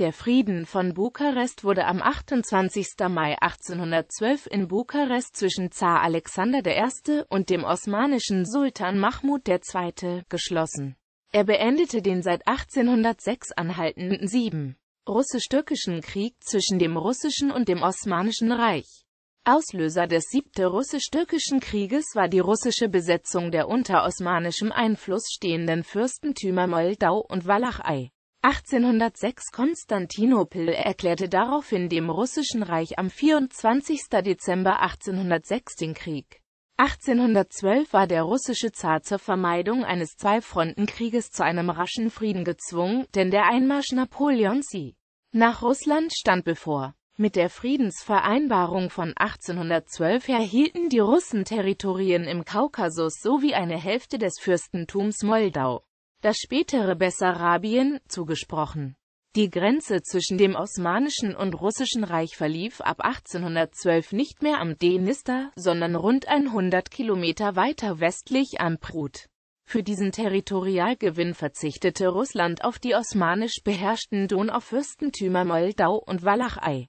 Der Frieden von Bukarest wurde am 28. Mai 1812 in Bukarest zwischen Zar Alexander I. und dem osmanischen Sultan Mahmud II. geschlossen. Er beendete den seit 1806 anhaltenden sieben russisch-türkischen Krieg zwischen dem russischen und dem Osmanischen Reich. Auslöser des siebten russisch-türkischen Krieges war die russische Besetzung der unter osmanischem Einfluss stehenden Fürstentümer Moldau und Walachei. 1806 Konstantinopel erklärte daraufhin dem Russischen Reich am 24. Dezember 1806 den Krieg. 1812 war der russische Zar zur Vermeidung eines Zwei-Fronten-Krieges zu einem raschen Frieden gezwungen, denn der Einmarsch Napoleons sie nach Russland stand bevor. Mit der Friedensvereinbarung von 1812 erhielten die Russen Territorien im Kaukasus sowie eine Hälfte des Fürstentums Moldau das spätere Bessarabien, zugesprochen. Die Grenze zwischen dem Osmanischen und Russischen Reich verlief ab 1812 nicht mehr am Dnister, sondern rund 100 Kilometer weiter westlich am Prut. Für diesen Territorialgewinn verzichtete Russland auf die osmanisch beherrschten Donaufürstentümer Moldau und Walachei